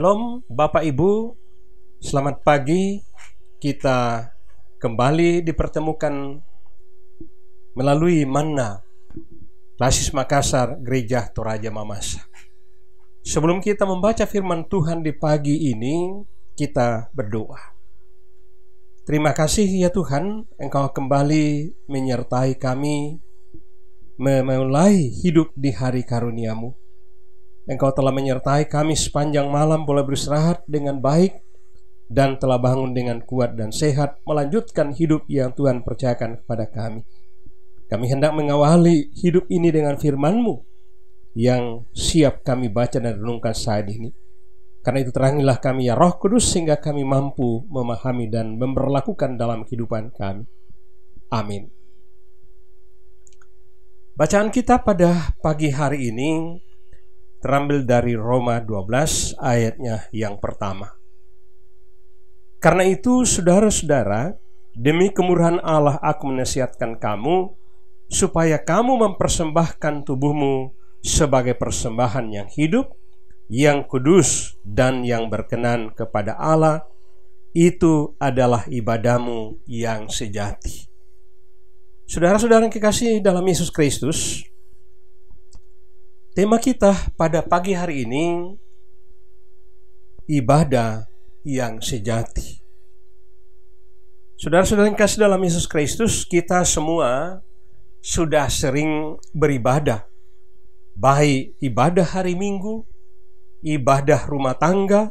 Shalom, Bapak Ibu. Selamat pagi. Kita kembali dipertemukan melalui Mana Rasis Makassar Gereja Toraja Mamas. Sebelum kita membaca firman Tuhan di pagi ini, kita berdoa. Terima kasih ya Tuhan, Engkau kembali menyertai kami memulai hidup di hari karuniamu. Engkau telah menyertai kami sepanjang malam boleh beristirahat dengan baik dan telah bangun dengan kuat dan sehat melanjutkan hidup yang Tuhan percayakan kepada kami. Kami hendak mengawali hidup ini dengan firman-Mu yang siap kami baca dan renungkan saat ini. Karena itu terangilah kami ya roh kudus sehingga kami mampu memahami dan memperlakukan dalam kehidupan kami. Amin. Bacaan kita pada pagi hari ini terambil dari Roma 12 ayatnya yang pertama. Karena itu, saudara-saudara, demi kemurahan Allah aku menasihatkan kamu supaya kamu mempersembahkan tubuhmu sebagai persembahan yang hidup, yang kudus dan yang berkenan kepada Allah, itu adalah ibadahmu yang sejati. Saudara-saudara yang kekasih dalam Yesus Kristus, Tema kita pada pagi hari ini ibadah yang sejati. Saudara-saudara yang kasih dalam Yesus Kristus, kita semua sudah sering beribadah. Baik ibadah hari Minggu, ibadah rumah tangga,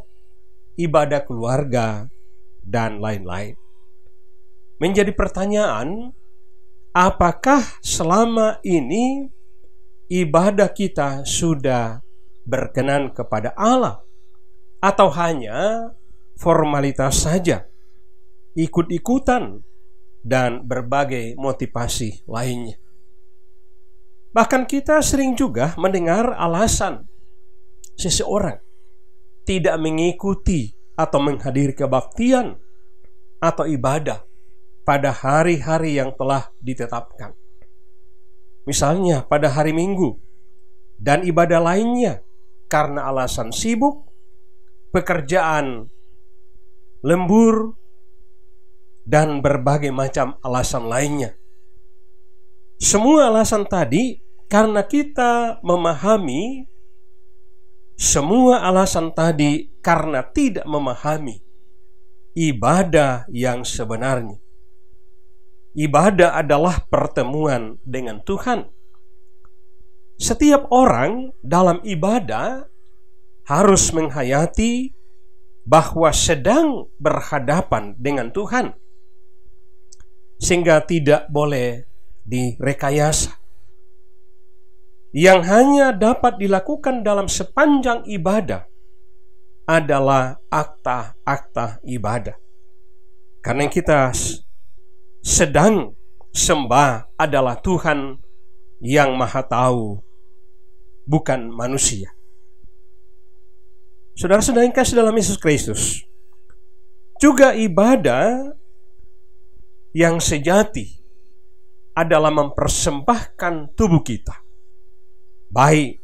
ibadah keluarga, dan lain-lain. Menjadi pertanyaan, apakah selama ini ibadah kita sudah berkenan kepada Allah atau hanya formalitas saja, ikut-ikutan, dan berbagai motivasi lainnya. Bahkan kita sering juga mendengar alasan seseorang tidak mengikuti atau menghadiri kebaktian atau ibadah pada hari-hari yang telah ditetapkan misalnya pada hari Minggu, dan ibadah lainnya karena alasan sibuk, pekerjaan lembur, dan berbagai macam alasan lainnya. Semua alasan tadi karena kita memahami semua alasan tadi karena tidak memahami ibadah yang sebenarnya. Ibadah adalah pertemuan dengan Tuhan. Setiap orang dalam ibadah harus menghayati bahwa sedang berhadapan dengan Tuhan, sehingga tidak boleh direkayasa. Yang hanya dapat dilakukan dalam sepanjang ibadah adalah akta-akta ibadah, karena kita sedang sembah adalah Tuhan yang Maha Tahu, bukan manusia. Saudara-saudara yang kasih dalam Yesus Kristus, juga ibadah yang sejati adalah mempersembahkan tubuh kita, baik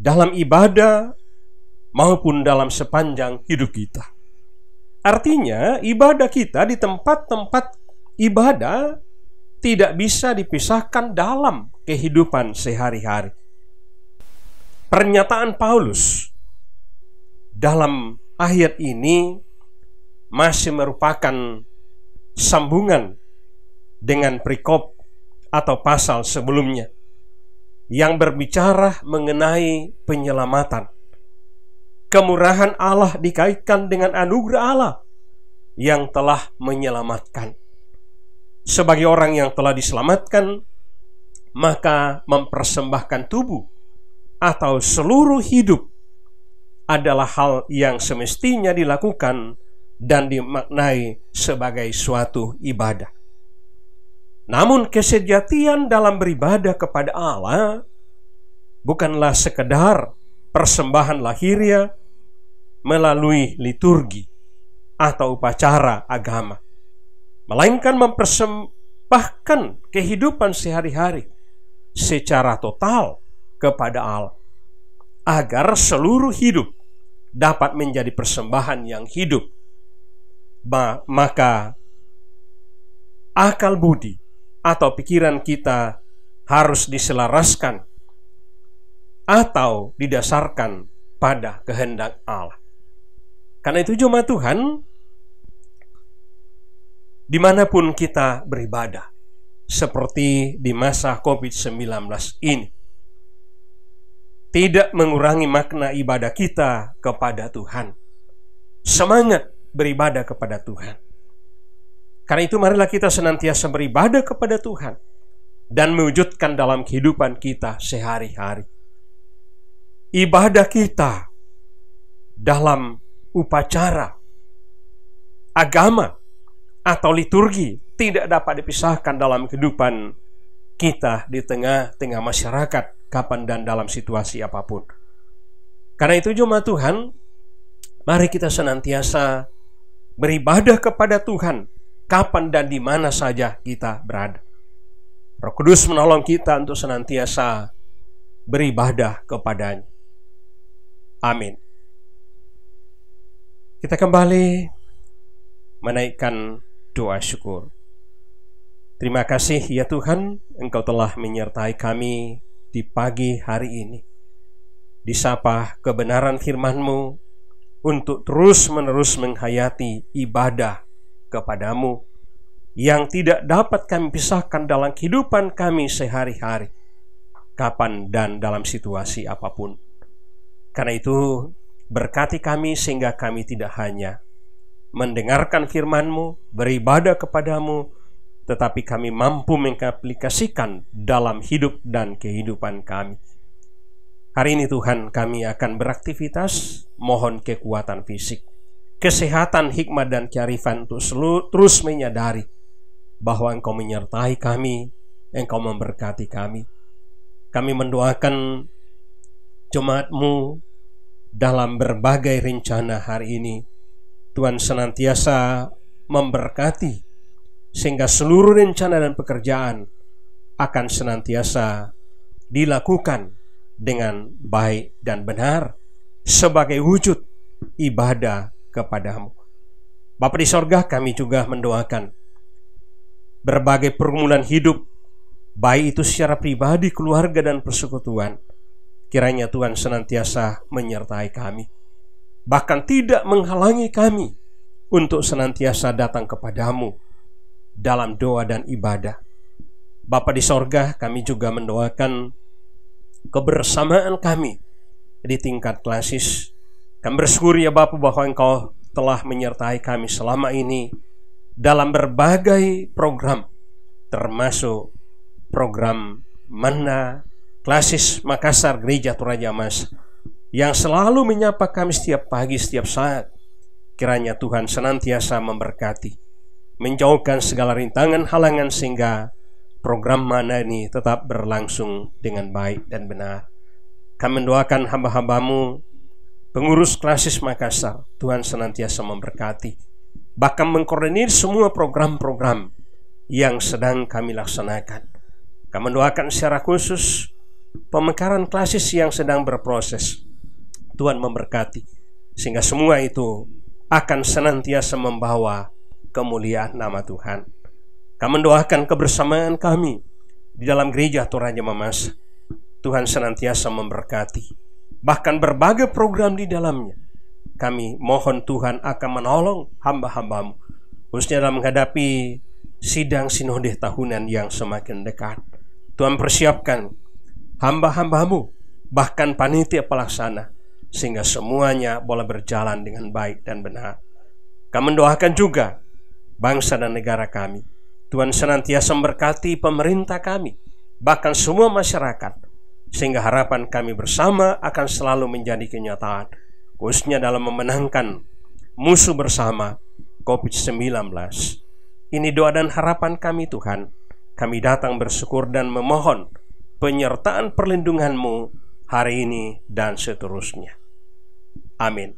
dalam ibadah maupun dalam sepanjang hidup kita. Artinya, ibadah kita di tempat-tempat ibadah tidak bisa dipisahkan dalam kehidupan sehari-hari. Pernyataan Paulus dalam ayat ini masih merupakan sambungan dengan perikop atau pasal sebelumnya yang berbicara mengenai penyelamatan. Kemurahan Allah dikaitkan dengan anugerah Allah yang telah menyelamatkan sebagai orang yang telah diselamatkan, maka mempersembahkan tubuh atau seluruh hidup adalah hal yang semestinya dilakukan dan dimaknai sebagai suatu ibadah. Namun kesejatian dalam beribadah kepada Allah bukanlah sekedar persembahan lahiria melalui liturgi atau upacara agama melainkan mempersembahkan kehidupan sehari-hari secara total kepada Allah, agar seluruh hidup dapat menjadi persembahan yang hidup. maka, akal budi atau pikiran kita harus diselaraskan atau didasarkan pada kehendak Allah. Karena itu, jemaat Tuhan, dimanapun kita beribadah, seperti di masa COVID-19 ini. Tidak mengurangi makna ibadah kita kepada Tuhan. Semangat beribadah kepada Tuhan. Karena itu marilah kita senantiasa beribadah kepada Tuhan dan mewujudkan dalam kehidupan kita sehari-hari. Ibadah kita dalam upacara agama atau liturgi tidak dapat dipisahkan dalam kehidupan kita di tengah-tengah masyarakat kapan dan dalam situasi apapun. Karena itu jemaat Tuhan, mari kita senantiasa beribadah kepada Tuhan kapan dan di mana saja kita berada. Roh Kudus menolong kita untuk senantiasa beribadah kepadanya. Amin. Kita kembali menaikkan doa syukur. Terima kasih ya Tuhan, Engkau telah menyertai kami di pagi hari ini. Disapa kebenaran firman-Mu untuk terus-menerus menghayati ibadah kepadamu yang tidak dapat kami pisahkan dalam kehidupan kami sehari-hari, kapan dan dalam situasi apapun. Karena itu, berkati kami sehingga kami tidak hanya mendengarkan firman-Mu, beribadah kepadamu, tetapi kami mampu mengaplikasikan dalam hidup dan kehidupan kami. Hari ini Tuhan kami akan beraktivitas, mohon kekuatan fisik, kesehatan, hikmat dan kearifan untuk selu, terus menyadari bahwa Engkau menyertai kami, Engkau memberkati kami. Kami mendoakan jemaatmu dalam berbagai rencana hari ini Tuhan senantiasa memberkati sehingga seluruh rencana dan pekerjaan akan senantiasa dilakukan dengan baik dan benar sebagai wujud ibadah kepadamu. Bapak di sorga kami juga mendoakan berbagai pergumulan hidup baik itu secara pribadi, keluarga, dan persekutuan. Kiranya Tuhan senantiasa menyertai kami bahkan tidak menghalangi kami untuk senantiasa datang kepadamu dalam doa dan ibadah. Bapa di sorga, kami juga mendoakan kebersamaan kami di tingkat klasis. Kami bersyukur ya Bapak bahwa Engkau telah menyertai kami selama ini dalam berbagai program, termasuk program Mana Klasis Makassar Gereja Turaja Mas yang selalu menyapa kami setiap pagi, setiap saat. Kiranya Tuhan senantiasa memberkati, menjauhkan segala rintangan halangan sehingga program mana ini tetap berlangsung dengan baik dan benar. Kami mendoakan hamba-hambamu, pengurus klasis Makassar, Tuhan senantiasa memberkati, bahkan mengkoordinir semua program-program yang sedang kami laksanakan. Kami mendoakan secara khusus pemekaran klasis yang sedang berproses Tuhan memberkati sehingga semua itu akan senantiasa membawa kemuliaan nama Tuhan. Kami mendoakan kebersamaan kami di dalam gereja Tuhan Toraja Mamas. Tuhan senantiasa memberkati bahkan berbagai program di dalamnya. Kami mohon Tuhan akan menolong hamba-hambamu khususnya dalam menghadapi sidang sinode tahunan yang semakin dekat. Tuhan persiapkan hamba-hambamu bahkan panitia pelaksana sehingga semuanya boleh berjalan dengan baik dan benar. Kami mendoakan juga bangsa dan negara kami. Tuhan senantiasa memberkati pemerintah kami, bahkan semua masyarakat, sehingga harapan kami bersama akan selalu menjadi kenyataan, khususnya dalam memenangkan musuh bersama COVID-19. Ini doa dan harapan kami Tuhan. Kami datang bersyukur dan memohon penyertaan perlindunganmu hari ini dan seterusnya. Amin.